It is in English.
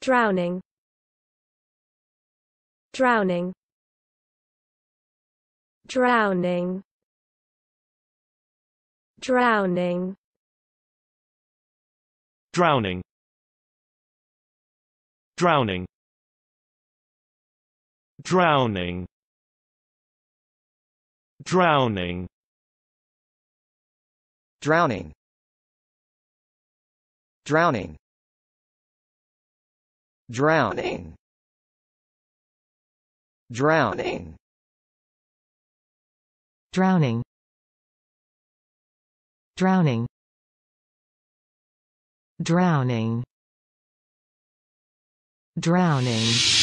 drowning drowning drowning drowning drowning drowning drowning drowning drowning drowning drowning drowning drowning drowning drowning drowning